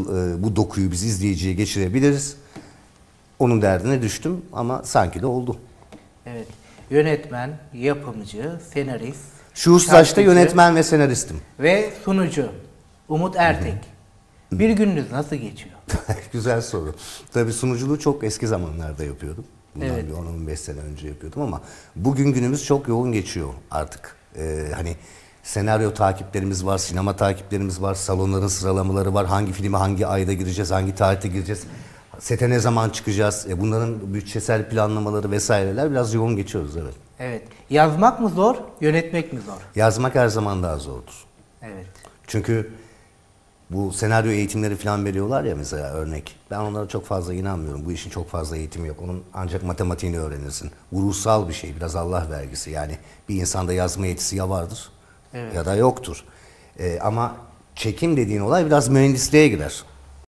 akıl e, bu dokuyu biz izleyiciye geçirebiliriz. Onun derdine düştüm ama sanki de oldu. Evet. Yönetmen, yapımcı, senarist, Şuursuzlaş'ta yönetmen ve senaristim. ve sunucu Umut Ertek. Bir gününüz nasıl geçiyor? Güzel soru. Tabii sunuculuğu çok eski zamanlarda yapıyordum. Bundan Evet. bir 10-15 sene önce yapıyordum ama bugün günümüz çok yoğun geçiyor artık. Ee, hani senaryo takiplerimiz var, sinema takiplerimiz var, salonların sıralamaları var. Hangi filmi hangi ayda gireceğiz, hangi tarihte gireceğiz, sete ne zaman çıkacağız. E bunların bütçesel planlamaları vesaireler biraz yoğun geçiyoruz evet. Evet. Yazmak mı zor, yönetmek mi zor? Yazmak her zaman daha zordur. Evet. Çünkü bu senaryo eğitimleri falan veriyorlar ya mesela örnek. Ben onlara çok fazla inanmıyorum. Bu işin çok fazla eğitimi yok. Onun ancak matematiğini öğrenirsin. Bu ruhsal bir şey. Biraz Allah vergisi. Yani bir insanda yazma yetisi ya vardır Evet. Ya da yoktur. E, ama çekim dediğin olay biraz mühendisliğe gider.